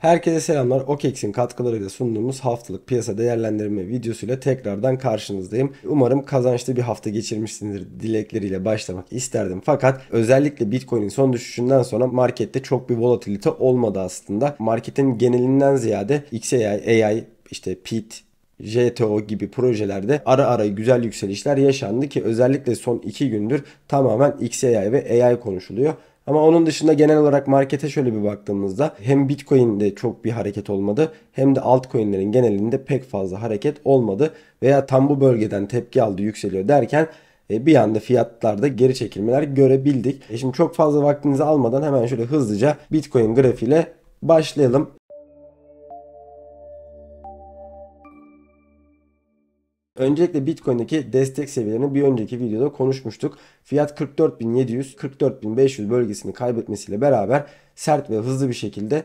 Herkese selamlar. OKEX'in katkılarıyla sunduğumuz haftalık piyasa değerlendirme videosuyla tekrardan karşınızdayım. Umarım kazançlı bir hafta geçirmişsinizdir dilekleriyle başlamak isterdim. Fakat özellikle Bitcoin'in son düşüşünden sonra markette çok bir volatilite olmadı aslında. Marketin genelinden ziyade XAI, AI, işte PIT, JTO gibi projelerde ara ara güzel yükselişler yaşandı ki özellikle son 2 gündür tamamen XAI ve AI konuşuluyor. Ama onun dışında genel olarak markete şöyle bir baktığımızda hem Bitcoin'de çok bir hareket olmadı hem de altcoin'lerin genelinde pek fazla hareket olmadı veya tam bu bölgeden tepki aldı yükseliyor derken e, bir anda fiyatlarda geri çekilmeler görebildik. E, şimdi çok fazla vaktinizi almadan hemen şöyle hızlıca Bitcoin grafiğiyle başlayalım. Öncelikle Bitcoin'deki destek seviyelerini bir önceki videoda konuşmuştuk. Fiyat 44.700, 44.500 bölgesini kaybetmesiyle beraber sert ve hızlı bir şekilde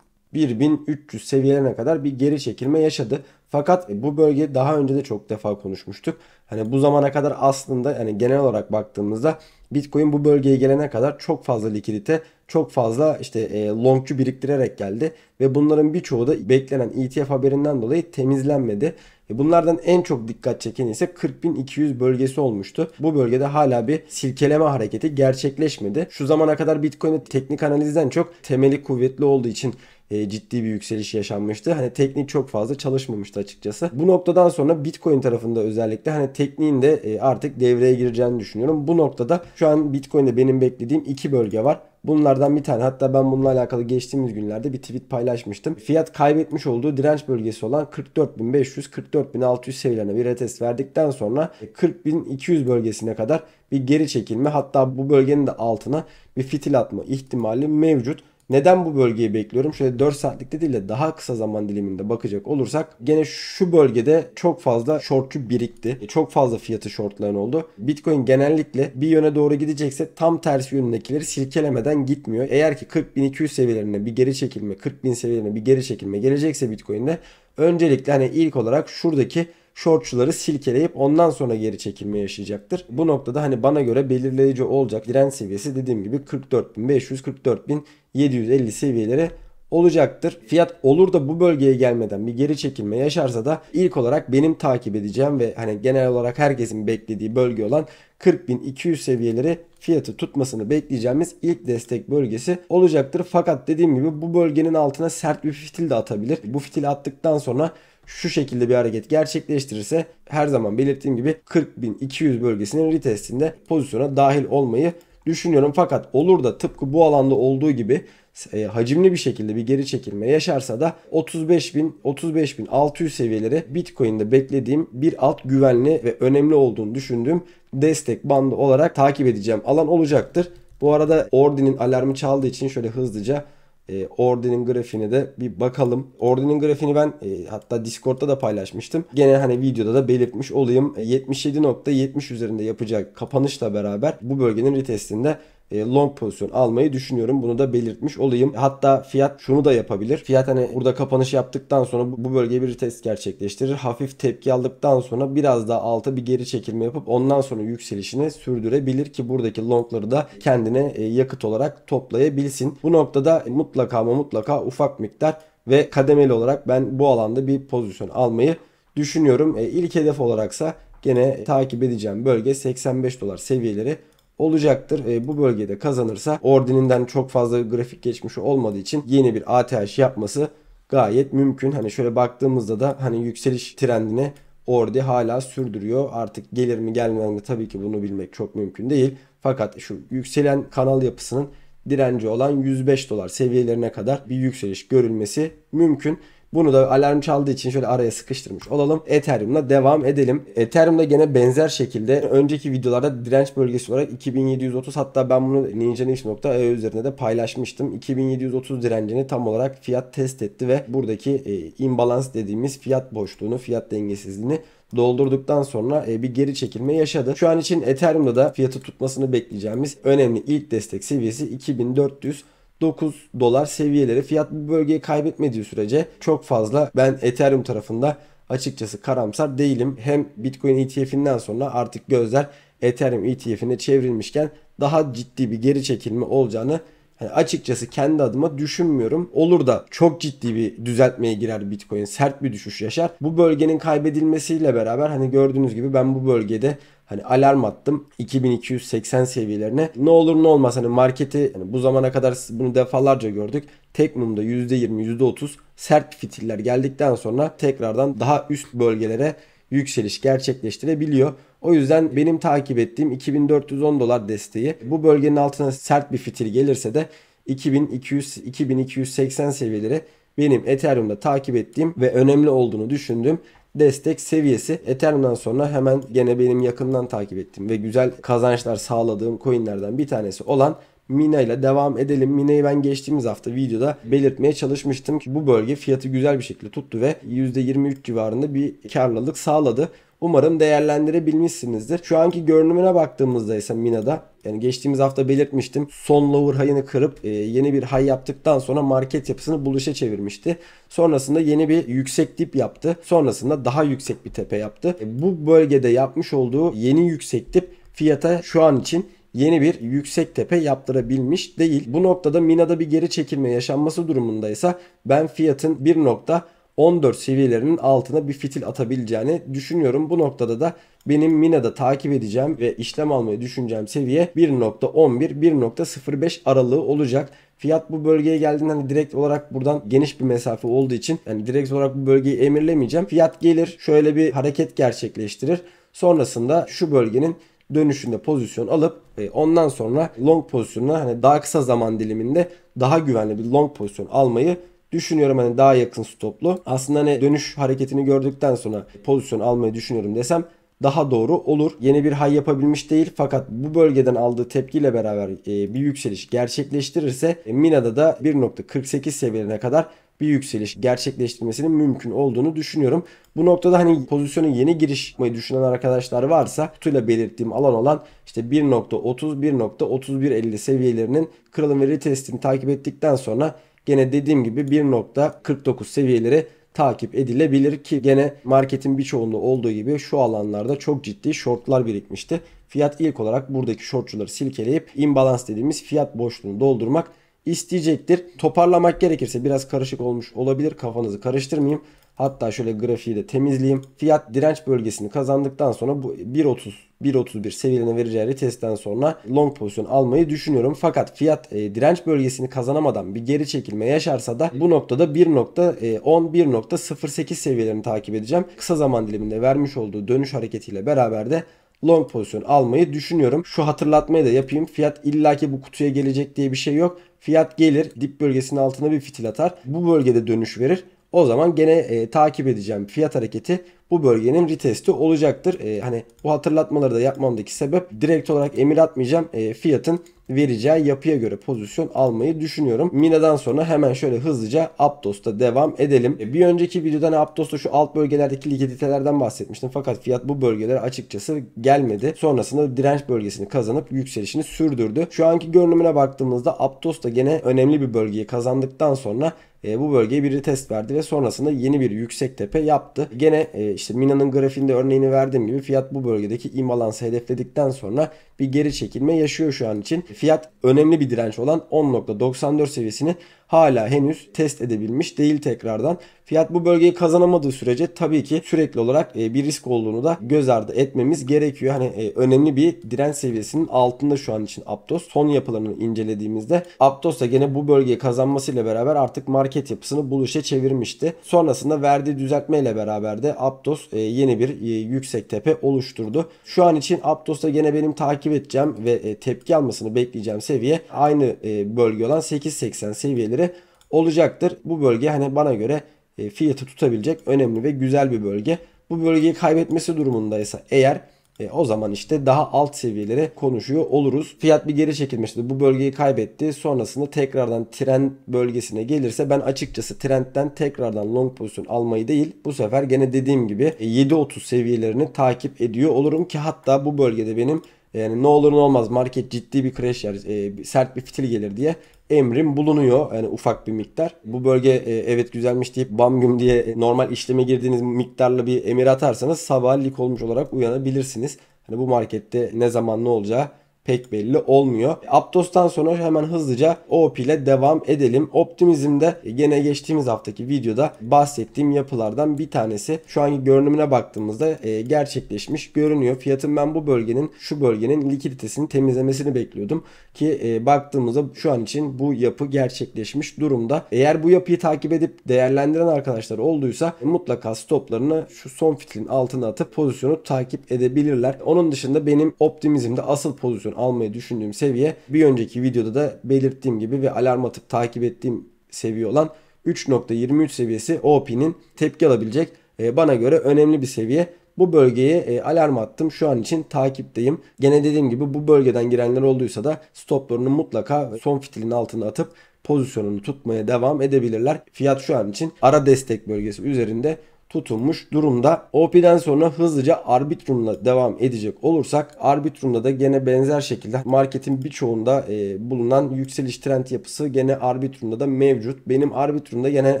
41.300 seviyelerine kadar bir geri çekilme yaşadı. Fakat e, bu bölge daha önce de çok defa konuşmuştuk. Hani bu zamana kadar aslında yani genel olarak baktığımızda Bitcoin bu bölgeye gelene kadar çok fazla likidite, çok fazla işte e, biriktirerek geldi ve bunların birçoğu da beklenen ETF haberinden dolayı temizlenmedi. E, bunlardan en çok dikkat çeken ise 40.200 bölgesi olmuştu. Bu bölgede hala bir silkeleme hareketi gerçekleşmedi. Şu zamana kadar Bitcoin'e teknik analizden çok temeli kuvvetli olduğu için e, ciddi bir yükseliş yaşanmıştı. Hani teknik çok fazla çalışmamıştı açıkçası. Bu noktadan sonra Bitcoin tarafında özellikle hani tekniğin de e, artık devreye gireceğini düşünüyorum. Bu noktada şu an Bitcoin'de benim beklediğim iki bölge var. Bunlardan bir tane hatta ben bununla alakalı geçtiğimiz günlerde bir tweet paylaşmıştım. Fiyat kaybetmiş olduğu direnç bölgesi olan 44.500-44.600 seviyelerine bir retest verdikten sonra 40.200 e, bölgesine kadar bir geri çekilme hatta bu bölgenin de altına bir fitil atma ihtimali mevcut. Neden bu bölgeyi bekliyorum? Şöyle 4 saatlikte değil de daha kısa zaman diliminde bakacak olursak gene şu bölgede çok fazla shortçu birikti. E, çok fazla fiyatı shortlayan oldu. Bitcoin genellikle bir yöne doğru gidecekse tam tersi yönündekileri silkelemeden gitmiyor. Eğer ki 40.200 seviyelerine bir geri çekilme, 40.000 seviyelerine bir geri çekilme gelecekse Bitcoin'de öncelikle hani ilk olarak şuradaki shortçuları silkeleyip ondan sonra geri çekilme yaşayacaktır. Bu noktada hani bana göre belirleyici olacak direnç seviyesi dediğim gibi 44.500-44.750 seviyelere olacaktır. Fiyat olur da bu bölgeye gelmeden bir geri çekilme yaşarsa da ilk olarak benim takip edeceğim ve hani genel olarak herkesin beklediği bölge olan 40.200 seviyeleri fiyatı tutmasını bekleyeceğimiz ilk destek bölgesi olacaktır. Fakat dediğim gibi bu bölgenin altına sert bir fitil de atabilir. Bu fitili attıktan sonra şu şekilde bir hareket gerçekleştirirse her zaman belirttiğim gibi 40.200 bölgesinin retestinde pozisyona dahil olmayı düşünüyorum. Fakat olur da tıpkı bu alanda olduğu gibi e, hacimli bir şekilde bir geri çekilme yaşarsa da 35.000 35.600 seviyeleri Bitcoin'de beklediğim bir alt güvenli ve önemli olduğunu düşündüğüm destek bandı olarak takip edeceğim alan olacaktır. Bu arada Ordi'nin alarmı çaldığı için şöyle hızlıca e, ee, Ordi'nin grafiğine de bir bakalım. Ordi'nin grafiğini ben e, hatta Discord'da da paylaşmıştım. Gene hani videoda da belirtmiş olayım. E, 77.70 üzerinde yapacak kapanışla beraber bu bölgenin retestinde e, long pozisyon almayı düşünüyorum. Bunu da belirtmiş olayım. Hatta fiyat şunu da yapabilir. Fiyat hani burada kapanış yaptıktan sonra bu bölgeye bir test gerçekleştirir. Hafif tepki aldıktan sonra biraz daha alta bir geri çekilme yapıp ondan sonra yükselişini sürdürebilir ki buradaki longları da kendine e, yakıt olarak toplayabilsin. Bu noktada mutlaka ama mutlaka ufak miktar ve kademeli olarak ben bu alanda bir pozisyon almayı düşünüyorum. E, ilk hedef olaraksa gene takip edeceğim bölge 85 dolar seviyeleri olacaktır. E, bu bölgede kazanırsa Ordin'inden çok fazla grafik geçmişi olmadığı için yeni bir ATH yapması gayet mümkün. Hani şöyle baktığımızda da hani yükseliş trendini Ordi hala sürdürüyor. Artık gelir mi gelmez mi tabii ki bunu bilmek çok mümkün değil. Fakat şu yükselen kanal yapısının direnci olan 105 dolar seviyelerine kadar bir yükseliş görülmesi mümkün. Bunu da alarm çaldığı için şöyle araya sıkıştırmış olalım. Ethereum'la devam edelim. Ethereum'da gene benzer şekilde önceki videolarda direnç bölgesi olarak 2730 hatta ben bunu ninjanext.eu üzerinde de paylaşmıştım. 2730 direncini tam olarak fiyat test etti ve buradaki e, imbalans dediğimiz fiyat boşluğunu, fiyat dengesizliğini doldurduktan sonra e, bir geri çekilme yaşadı. Şu an için Ethereum'da da fiyatı tutmasını bekleyeceğimiz önemli ilk destek seviyesi 2400 9 dolar seviyeleri fiyat bu bölgeyi kaybetmediği sürece çok fazla ben Ethereum tarafında açıkçası karamsar değilim. Hem Bitcoin ETF'inden sonra artık gözler Ethereum ETF'ine çevrilmişken daha ciddi bir geri çekilme olacağını yani açıkçası kendi adıma düşünmüyorum. Olur da çok ciddi bir düzeltmeye girer Bitcoin. Sert bir düşüş yaşar. Bu bölgenin kaybedilmesiyle beraber hani gördüğünüz gibi ben bu bölgede Hani alarm attım 2280 seviyelerine. Ne olur ne olmaz hani marketi hani bu zamana kadar bunu defalarca gördük. Tek mumda %20 %30 sert fitiller geldikten sonra tekrardan daha üst bölgelere yükseliş gerçekleştirebiliyor. O yüzden benim takip ettiğim 2410 dolar desteği bu bölgenin altına sert bir fitil gelirse de 2200 2280 seviyeleri benim Ethereum'da takip ettiğim ve önemli olduğunu düşündüğüm destek seviyesi. Ethereum'dan sonra hemen gene benim yakından takip ettiğim ve güzel kazançlar sağladığım coinlerden bir tanesi olan Mina ile devam edelim. Mina'yı ben geçtiğimiz hafta videoda belirtmeye çalışmıştım ki bu bölge fiyatı güzel bir şekilde tuttu ve %23 civarında bir karlılık sağladı. Umarım değerlendirebilmişsinizdir. Şu anki görünümüne baktığımızda ise Mina'da yani geçtiğimiz hafta belirtmiştim. Son lower high'ını kırıp e, yeni bir high yaptıktan sonra market yapısını buluşa çevirmişti. Sonrasında yeni bir yüksek dip yaptı. Sonrasında daha yüksek bir tepe yaptı. E, bu bölgede yapmış olduğu yeni yüksek dip fiyata şu an için yeni bir yüksek tepe yaptırabilmiş değil. Bu noktada Mina'da bir geri çekilme yaşanması durumundaysa ben fiyatın bir nokta 14 seviyelerinin altına bir fitil atabileceğini düşünüyorum. Bu noktada da benim Mina'da takip edeceğim ve işlem almayı düşüneceğim seviye 1.11-1.05 aralığı olacak. Fiyat bu bölgeye geldiğinde hani direkt olarak buradan geniş bir mesafe olduğu için yani direkt olarak bu bölgeyi emirlemeyeceğim. Fiyat gelir şöyle bir hareket gerçekleştirir. Sonrasında şu bölgenin dönüşünde pozisyon alıp e, ondan sonra long pozisyonuna hani daha kısa zaman diliminde daha güvenli bir long pozisyon almayı düşünüyorum hani daha yakın stoplu. Aslında hani dönüş hareketini gördükten sonra pozisyon almayı düşünüyorum desem daha doğru olur. Yeni bir hay yapabilmiş değil fakat bu bölgeden aldığı tepkiyle beraber e, bir yükseliş gerçekleştirirse e, Mina'da da 1.48 seviyelerine kadar bir yükseliş gerçekleştirmesinin mümkün olduğunu düşünüyorum. Bu noktada hani pozisyonu yeni giriş yapmayı düşünen arkadaşlar varsa tutuyla belirttiğim alan olan işte 1.30 1.31.50 seviyelerinin kırılım ve retestini takip ettikten sonra Gene dediğim gibi 1.49 seviyeleri takip edilebilir ki gene marketin bir çoğunda olduğu gibi şu alanlarda çok ciddi shortlar birikmişti. Fiyat ilk olarak buradaki shortçuları silkeleyip imbalans dediğimiz fiyat boşluğunu doldurmak isteyecektir. Toparlamak gerekirse biraz karışık olmuş olabilir. Kafanızı karıştırmayayım. Hatta şöyle grafiği de temizleyeyim. Fiyat direnç bölgesini kazandıktan sonra bu 1.30 1.31 seviyelerine vereceği retestten sonra long pozisyon almayı düşünüyorum. Fakat fiyat e, direnç bölgesini kazanamadan bir geri çekilme yaşarsa da bu noktada 1.10 1.08 e, seviyelerini takip edeceğim. Kısa zaman diliminde vermiş olduğu dönüş hareketiyle beraber de long pozisyon almayı düşünüyorum. Şu hatırlatmayı da yapayım. Fiyat illaki bu kutuya gelecek diye bir şey yok. Fiyat gelir, dip bölgesinin altına bir fitil atar. Bu bölgede dönüş verir. O zaman gene e, takip edeceğim fiyat hareketi bu bölgenin retesti olacaktır. E, hani bu hatırlatmaları da yapmamdaki sebep direkt olarak emir atmayacağım. E, fiyatın vereceği yapıya göre pozisyon almayı düşünüyorum. Mina'dan sonra hemen şöyle hızlıca Aptos'ta devam edelim. E, bir önceki videoda hani Aptos'ta şu alt bölgelerdeki likiditelerden bahsetmiştim. Fakat fiyat bu bölgelere açıkçası gelmedi. Sonrasında direnç bölgesini kazanıp yükselişini sürdürdü. Şu anki görünümüne baktığımızda Aptos gene önemli bir bölgeyi kazandıktan sonra e, bu bölgeye bir retest verdi ve sonrasında yeni bir yüksek tepe yaptı. Gene e, işte Mina'nın grafiğinde örneğini verdiğim gibi fiyat bu bölgedeki imalansı hedefledikten sonra bir geri çekilme yaşıyor şu an için. Fiyat önemli bir direnç olan 10.94 seviyesini hala henüz test edebilmiş değil tekrardan. Fiyat bu bölgeyi kazanamadığı sürece tabii ki sürekli olarak e, bir risk olduğunu da göz ardı etmemiz gerekiyor. Hani e, önemli bir direnç seviyesinin altında şu an için Aptos. Son yapılarını incelediğimizde Aptos da gene bu bölgeyi kazanmasıyla beraber artık market yapısını buluşa çevirmişti. Sonrasında verdiği düzeltmeyle beraber de Aptos e, yeni bir yüksek tepe oluşturdu. Şu an için Aptos da gene benim takip edeceğim ve tepki almasını bekleyeceğim seviye aynı bölge olan 8.80 seviyeleri hareketleri olacaktır. Bu bölge hani bana göre e, fiyatı tutabilecek önemli ve güzel bir bölge. Bu bölgeyi kaybetmesi durumundaysa eğer e, o zaman işte daha alt seviyelere konuşuyor oluruz. Fiyat bir geri çekilmişti. Bu bölgeyi kaybetti. Sonrasında tekrardan trend bölgesine gelirse ben açıkçası trendten tekrardan long pozisyon almayı değil. Bu sefer gene dediğim gibi 7.30 e, seviyelerini takip ediyor olurum ki hatta bu bölgede benim yani ne olur ne olmaz market ciddi bir crash yer, e, sert bir fitil gelir diye emrim bulunuyor. Yani ufak bir miktar. Bu bölge e, evet güzelmiş deyip bam güm diye normal işleme girdiğiniz miktarla bir emir atarsanız sabah lik olmuş olarak uyanabilirsiniz. Hani bu markette ne zaman ne olacağı pek belli olmuyor. E, Aptos'tan sonra hemen hızlıca OP ile devam edelim. Optimizm'de e, gene geçtiğimiz haftaki videoda bahsettiğim yapılardan bir tanesi. Şu anki görünümüne baktığımızda e, gerçekleşmiş görünüyor. Fiyatın ben bu bölgenin şu bölgenin likiditesini temizlemesini bekliyordum ki baktığımızda şu an için bu yapı gerçekleşmiş durumda. Eğer bu yapıyı takip edip değerlendiren arkadaşlar olduysa mutlaka stoplarını şu son fitilin altına atıp pozisyonu takip edebilirler. Onun dışında benim optimizmde asıl pozisyon almayı düşündüğüm seviye bir önceki videoda da belirttiğim gibi ve alarm atıp takip ettiğim seviye olan 3.23 seviyesi OP'nin tepki alabilecek e, bana göre önemli bir seviye. Bu bölgeye e, alarm attım. Şu an için takipteyim. Gene dediğim gibi bu bölgeden girenler olduysa da stoplarını mutlaka son fitilin altına atıp pozisyonunu tutmaya devam edebilirler. Fiyat şu an için ara destek bölgesi üzerinde tutunmuş durumda. OP'den sonra hızlıca Arbitrum'la devam edecek olursak Arbitrum'da da gene benzer şekilde marketin birçoğunda e, bulunan yükseliş trend yapısı gene Arbitrum'da da mevcut. Benim Arbitrum'da gene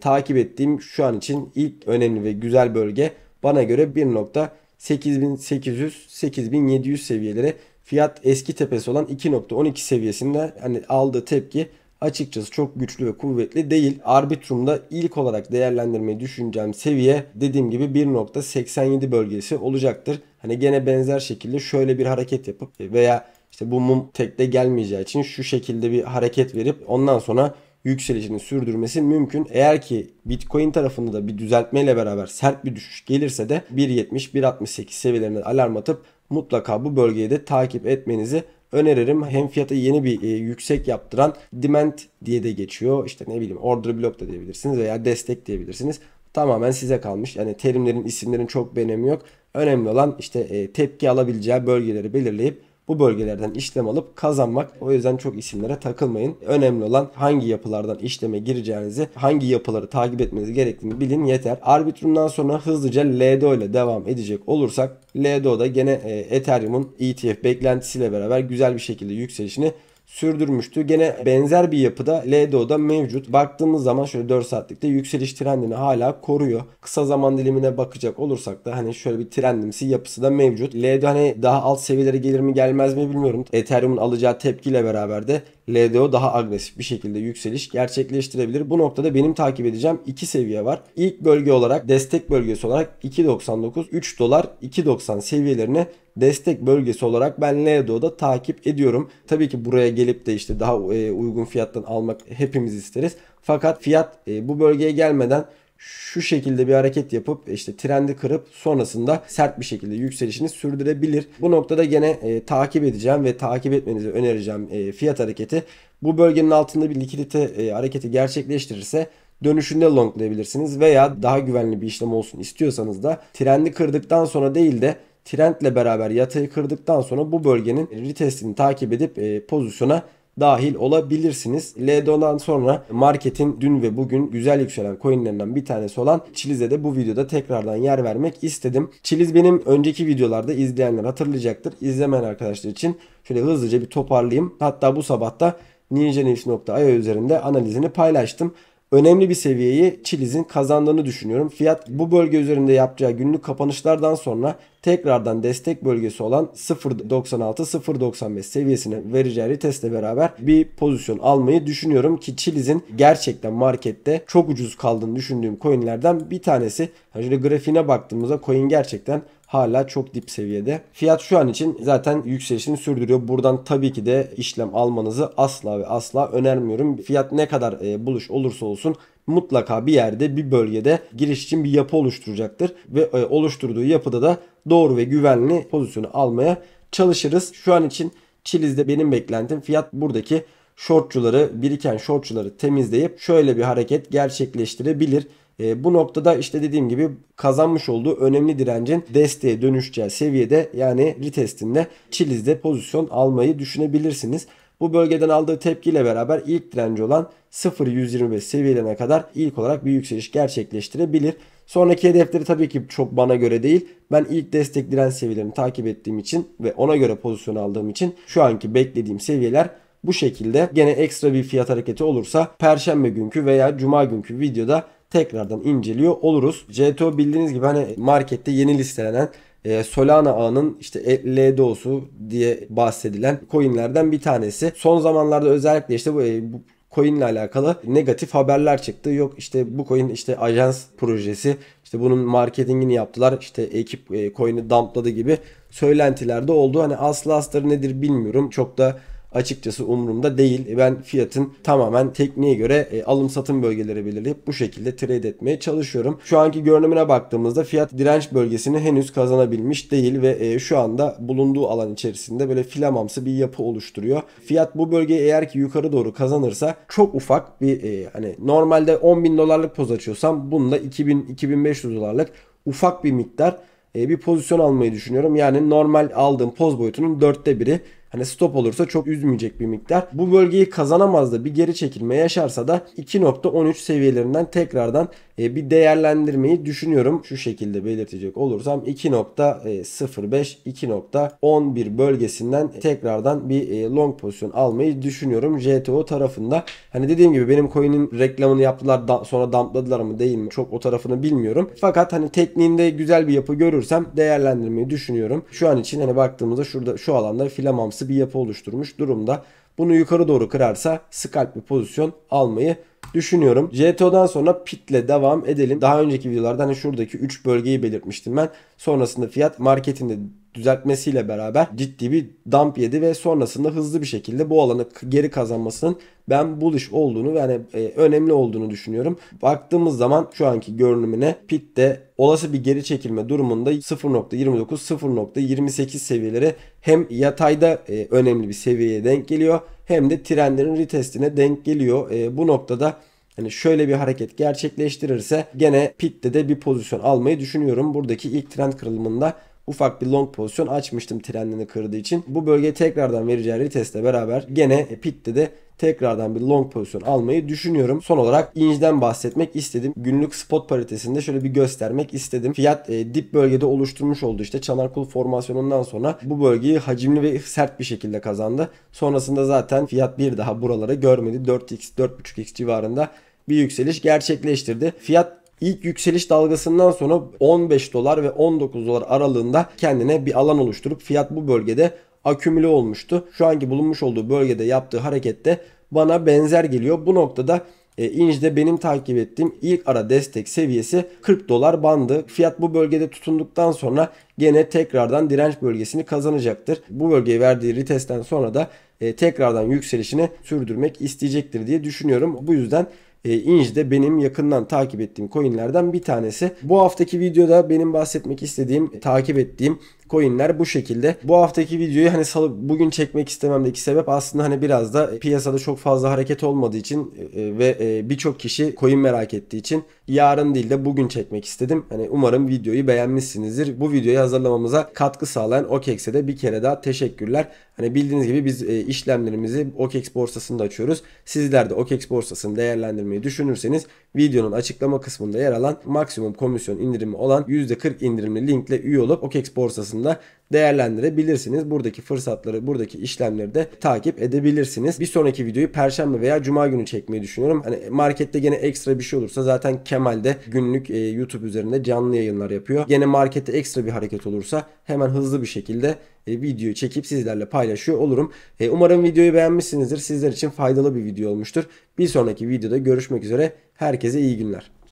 takip ettiğim şu an için ilk önemli ve güzel bölge bana göre 1.8800-8700 seviyeleri fiyat eski tepesi olan 2.12 seviyesinde hani aldığı tepki açıkçası çok güçlü ve kuvvetli değil. Arbitrum'da ilk olarak değerlendirmeyi düşüneceğim seviye dediğim gibi 1.87 bölgesi olacaktır. Hani gene benzer şekilde şöyle bir hareket yapıp veya işte bu mum tekte gelmeyeceği için şu şekilde bir hareket verip ondan sonra yükselişini sürdürmesi mümkün. Eğer ki Bitcoin tarafında da bir düzeltmeyle beraber sert bir düşüş gelirse de 1.70-1.68 seviyelerine alarm atıp mutlaka bu bölgeyi de takip etmenizi öneririm. Hem fiyatı yeni bir e, yüksek yaptıran demand diye de geçiyor. İşte ne bileyim order block da diyebilirsiniz veya destek diyebilirsiniz. Tamamen size kalmış. Yani terimlerin, isimlerin çok bir yok. Önemli olan işte e, tepki alabileceği bölgeleri belirleyip bu bölgelerden işlem alıp kazanmak. O yüzden çok isimlere takılmayın. Önemli olan hangi yapılardan işleme gireceğinizi, hangi yapıları takip etmeniz gerektiğini bilin yeter. Arbitrum'dan sonra hızlıca LDO ile devam edecek olursak LDO'da gene e, Ethereum'un ETF beklentisiyle beraber güzel bir şekilde yükselişini sürdürmüştü. Gene benzer bir yapıda LDO'da mevcut. Baktığımız zaman şöyle 4 saatlikte yükseliş trendini hala koruyor. Kısa zaman dilimine bakacak olursak da hani şöyle bir trendimsi yapısı da mevcut. LDO hani daha alt seviyelere gelir mi gelmez mi bilmiyorum. Ethereum'un alacağı tepkiyle beraber de LDO daha agresif bir şekilde yükseliş gerçekleştirebilir. Bu noktada benim takip edeceğim iki seviye var. İlk bölge olarak destek bölgesi olarak 2.99 3 dolar 2.90 seviyelerine destek bölgesi olarak ben Nerdo'da takip ediyorum. Tabii ki buraya gelip de işte daha e, uygun fiyattan almak hepimiz isteriz. Fakat fiyat e, bu bölgeye gelmeden şu şekilde bir hareket yapıp e, işte trendi kırıp sonrasında sert bir şekilde yükselişini sürdürebilir. Bu noktada gene e, takip edeceğim ve takip etmenizi önereceğim e, fiyat hareketi. Bu bölgenin altında bir likidite e, hareketi gerçekleştirirse dönüşünde longlayabilirsiniz veya daha güvenli bir işlem olsun istiyorsanız da trendi kırdıktan sonra değil de trendle beraber yatayı kırdıktan sonra bu bölgenin ritesini takip edip e, pozisyona dahil olabilirsiniz. LDO'dan sonra marketin dün ve bugün güzel yükselen coinlerinden bir tanesi olan Chiliz'e de bu videoda tekrardan yer vermek istedim. Chiliz benim önceki videolarda izleyenler hatırlayacaktır. İzlemeyen arkadaşlar için şöyle hızlıca bir toparlayayım. Hatta bu sabah da ninjanews.io üzerinde analizini paylaştım önemli bir seviyeyi Chili's'in kazandığını düşünüyorum. Fiyat bu bölge üzerinde yapacağı günlük kapanışlardan sonra tekrardan destek bölgesi olan 0.96-0.95 seviyesine vereceği testle beraber bir pozisyon almayı düşünüyorum ki Chili's'in gerçekten markette çok ucuz kaldığını düşündüğüm coinlerden bir tanesi. Yani şöyle grafiğine baktığımızda coin gerçekten hala çok dip seviyede. Fiyat şu an için zaten yükselişini sürdürüyor. Buradan tabii ki de işlem almanızı asla ve asla önermiyorum. Fiyat ne kadar e, buluş olursa olsun mutlaka bir yerde bir bölgede giriş için bir yapı oluşturacaktır ve e, oluşturduğu yapıda da doğru ve güvenli pozisyonu almaya çalışırız. Şu an için Çiliz'de benim beklentim fiyat buradaki shortçuları biriken shortçuları temizleyip şöyle bir hareket gerçekleştirebilir. E, bu noktada işte dediğim gibi kazanmış olduğu önemli direncin desteğe dönüşeceği seviyede yani retestinde Çiliz'de pozisyon almayı düşünebilirsiniz. Bu bölgeden aldığı tepkiyle beraber ilk direnci olan 0.125 seviyelerine kadar ilk olarak bir yükseliş gerçekleştirebilir. Sonraki hedefleri tabii ki çok bana göre değil. Ben ilk destek direnç seviyelerini takip ettiğim için ve ona göre pozisyon aldığım için şu anki beklediğim seviyeler bu şekilde. Gene ekstra bir fiyat hareketi olursa perşembe günkü veya cuma günkü videoda tekrardan inceliyor oluruz. CTO bildiğiniz gibi hani markette yeni listelenen e, Solana ağının işte LDO'su diye bahsedilen coinlerden bir tanesi. Son zamanlarda özellikle işte bu, e, bu coinle alakalı negatif haberler çıktı. Yok işte bu coin işte ajans projesi işte bunun marketingini yaptılar işte ekip e, coin'i dumpladı gibi söylentiler de oldu. Hani aslı astarı nedir bilmiyorum çok da açıkçası umurumda değil. E, ben fiyatın tamamen tekniğe göre e, alım satım bölgeleri belirleyip bu şekilde trade etmeye çalışıyorum. Şu anki görünümüne baktığımızda fiyat direnç bölgesini henüz kazanabilmiş değil ve e, şu anda bulunduğu alan içerisinde böyle filamamsı bir yapı oluşturuyor. Fiyat bu bölgeyi eğer ki yukarı doğru kazanırsa çok ufak bir e, hani normalde 10 bin dolarlık poz açıyorsam bunda 2000-2500 dolarlık ufak bir miktar e, bir pozisyon almayı düşünüyorum. Yani normal aldığım poz boyutunun dörtte biri Hani stop olursa çok üzmeyecek bir miktar. Bu bölgeyi kazanamaz da bir geri çekilme yaşarsa da 2.13 seviyelerinden tekrardan e, bir değerlendirmeyi düşünüyorum. Şu şekilde belirtecek olursam 2.05 2.11 bölgesinden tekrardan bir e, long pozisyon almayı düşünüyorum. JTO tarafında hani dediğim gibi benim coin'in reklamını yaptılar sonra dampladılar mı değil mi çok o tarafını bilmiyorum. Fakat hani tekniğinde güzel bir yapı görürsem değerlendirmeyi düşünüyorum. Şu an için hani baktığımızda şurada şu alanda filamam bir yapı oluşturmuş durumda. Bunu yukarı doğru kırarsa scalp bir pozisyon almayı düşünüyorum. JTO'dan sonra PIT'le devam edelim. Daha önceki videolarda hani şuradaki 3 bölgeyi belirtmiştim ben. Sonrasında fiyat marketinde düzeltmesiyle beraber ciddi bir dump yedi ve sonrasında hızlı bir şekilde bu alanı geri kazanmasının ben bullish olduğunu ve yani e, önemli olduğunu düşünüyorum. Baktığımız zaman şu anki görünümüne PIT'te olası bir geri çekilme durumunda 0.29 0.28 seviyeleri hem yatayda e, önemli bir seviyeye denk geliyor hem de trendlerin ritestine denk geliyor. E, bu noktada Hani şöyle bir hareket gerçekleştirirse gene pitte de bir pozisyon almayı düşünüyorum. Buradaki ilk trend kırılımında ufak bir long pozisyon açmıştım trendini kırdığı için. Bu bölgeye tekrardan vereceği retestle beraber gene e, pitte de tekrardan bir long pozisyon almayı düşünüyorum. Son olarak inciden bahsetmek istedim. Günlük spot paritesinde şöyle bir göstermek istedim. Fiyat e, dip bölgede oluşturmuş oldu işte Çanarkul formasyonundan sonra bu bölgeyi hacimli ve sert bir şekilde kazandı. Sonrasında zaten fiyat bir daha buraları görmedi. 4x 4.5x civarında bir yükseliş gerçekleştirdi. Fiyat İlk yükseliş dalgasından sonra 15 dolar ve 19 dolar aralığında kendine bir alan oluşturup fiyat bu bölgede akümüle olmuştu. Şu anki bulunmuş olduğu bölgede yaptığı harekette bana benzer geliyor. Bu noktada e, İnç'de benim takip ettiğim ilk ara destek seviyesi 40 dolar bandı. Fiyat bu bölgede tutunduktan sonra gene tekrardan direnç bölgesini kazanacaktır. Bu bölgeye verdiği ritesten sonra da e, tekrardan yükselişini sürdürmek isteyecektir diye düşünüyorum. Bu yüzden e, Inge de benim yakından takip ettiğim coinlerden bir tanesi. Bu haftaki videoda benim bahsetmek istediğim, takip ettiğim coinler bu şekilde. Bu haftaki videoyu hani salıp bugün çekmek istememdeki sebep aslında hani biraz da piyasada çok fazla hareket olmadığı için e, e, ve e, birçok kişi coin merak ettiği için yarın değil de bugün çekmek istedim. Hani umarım videoyu beğenmişsinizdir. Bu videoyu hazırlamamıza katkı sağlayan OKEX'e de bir kere daha teşekkürler. Hani bildiğiniz gibi biz işlemlerimizi OKEX borsasında açıyoruz. Sizler de OKEX borsasını değerlendirmeyi düşünürseniz videonun açıklama kısmında yer alan maksimum komisyon indirimi olan %40 indirimli linkle üye olup OKEX borsasını aslında değerlendirebilirsiniz. Buradaki fırsatları, buradaki işlemleri de takip edebilirsiniz. Bir sonraki videoyu perşembe veya cuma günü çekmeyi düşünüyorum. Hani markette gene ekstra bir şey olursa zaten Kemal de günlük e, YouTube üzerinde canlı yayınlar yapıyor. Gene markette ekstra bir hareket olursa hemen hızlı bir şekilde e, videoyu çekip sizlerle paylaşıyor olurum. E, umarım videoyu beğenmişsinizdir. Sizler için faydalı bir video olmuştur. Bir sonraki videoda görüşmek üzere. Herkese iyi günler.